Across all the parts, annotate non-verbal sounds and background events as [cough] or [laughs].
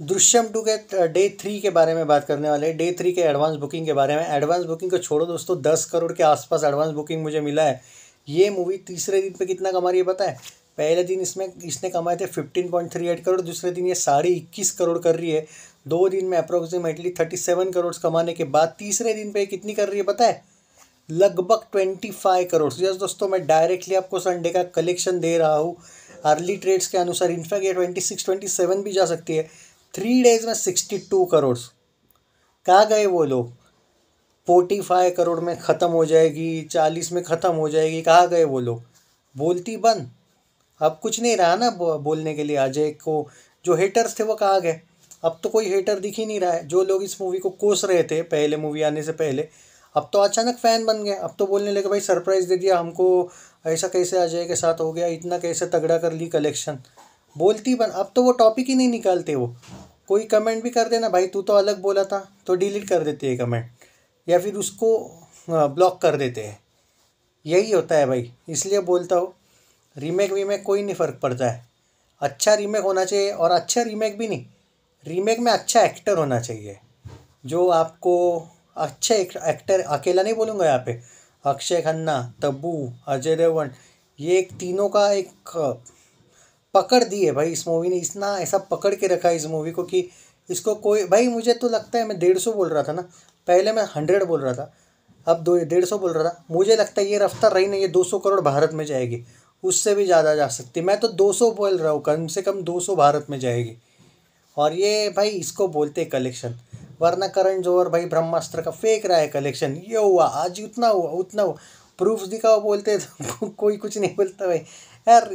Drishyam two के day three के बारे में बात करने वाले डे थ्री के एडवांस बुकिंग के बारे में एडवांस बुकिंग को छोड़ो दोस्तों दस करोड़ के आसपास एडवांस बुकिंग मुझे मिला है ये मूवी तीसरे दिन पे कितना कमा रही है पता है पहले दिन इसमें इसने कमाए थे fifteen point three eight crore दूसरे दिन ये साढ़े इक्कीस करोड़ कर रही है दो दिन में अप्रोक्सीमेटली थर्टी सेवन करोड़ कमाने के बाद तीसरे दिन पे कितनी कर रही है पता है लगभग ट्वेंटी फाइव करोड़ यस दोस्तों मैं डायरेक्टली आपको संडे का कलेक्शन दे रहा हूँ अर्ली ट्रेड्स के अनुसार इनफैक्ट ये ट्वेंटी सिक्स ट्वेंटी सेवन भी जा सकती है थ्री डेज में सिक्सटी टू करोड़ कहाँ गए वो लोग फोर्टी फाइव करोड़ में ख़त्म हो जाएगी चालीस में ख़त्म हो जाएगी कहाँ गए वो लोग बोलती बंद अब कुछ नहीं रहा ना बोलने के लिए अजय को जो हेटर्स थे वो कहाँ गए अब तो कोई हेटर दिख ही नहीं रहा है जो लोग इस मूवी को कोस रहे थे पहले मूवी आने से पहले अब तो अचानक फ़ैन बन गए अब तो बोलने लगे भाई सरप्राइज़ दे दिया हमको ऐसा कैसे अजय के साथ हो गया इतना कैसे तगड़ा कर ली कलेक्शन बोलती बन अब तो वो टॉपिक ही नहीं निकालते वो कोई कमेंट भी कर देना भाई तू तो अलग बोला था तो डिलीट कर देते हैं कमेंट या फिर उसको ब्लॉक कर देते हैं यही होता है भाई इसलिए बोलता हूँ रीमेक वीमेक कोई नहीं फ़र्क पड़ता है अच्छा रीमेक होना चाहिए और अच्छा रीमेक भी नहीं रीमेक में अच्छा एक्टर होना चाहिए जो आपको अच्छे एक्टर अकेला नहीं बोलूँगा यहाँ पे अक्षय खन्ना तब्बू अजय देवगन ये एक तीनों का एक पकड़ दी है भाई इस मूवी ने इतना ऐसा पकड़ के रखा है इस मूवी को कि इसको कोई भाई मुझे तो लगता है मैं डेढ़ सौ बोल रहा था ना पहले मैं हंड्रेड बोल रहा था अब दो डेढ़ सौ बोल रहा था मुझे लगता है ये रफ्तार रही नहीं ये दो सौ करोड़ भारत में जाएगी उससे भी ज़्यादा जा सकती मैं तो दो सौ बोल रहा हूँ कम से कम दो सौ भारत में जाएगी और ये भाई इसको बोलते कलेक्शन वरना करण जोहर भाई ब्रह्मास्त्र का फेंक रहा है कलेक्शन ये हुआ आज उतना हुआ उतना हुआ प्रूफ दिखाओ बोलते तो [laughs] कोई कुछ नहीं बोलता भाई यार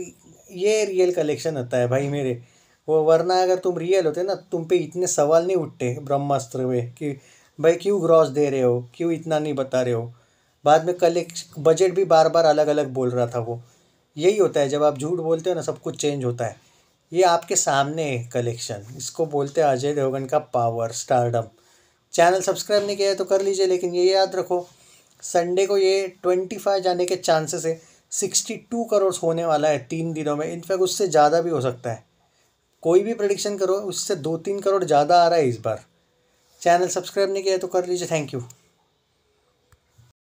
ये रियल कलेक्शन होता है भाई मेरे वो वरना अगर तुम रियल होते ना तुम पे इतने सवाल नहीं उठते ब्रह्मास्त्र में कि भाई क्यों ग्रॉस दे रहे हो क्यों इतना नहीं बता रहे हो बाद में कलेक्श बजट भी बार बार अलग अलग बोल रहा था वो यही होता है जब आप झूठ बोलते हो ना सब कुछ चेंज होता है ये आपके सामने है कलेक्शन इसको बोलते हैं अजय देवगन का पावर स्टारडम चैनल सब्सक्राइब नहीं किया है तो कर लीजिए लेकिन ये याद रखो संडे को ये ट्वेंटी फाइव जाने के चांसेस है सिक्सटी टू करोड़ होने वाला है तीन दिनों में इनफैक्ट उससे ज़्यादा भी हो सकता है कोई भी प्रडिक्शन करो उससे दो तीन करोड़ ज़्यादा आ रहा है इस बार चैनल सब्सक्राइब नहीं किया तो कर लीजिए थैंक यू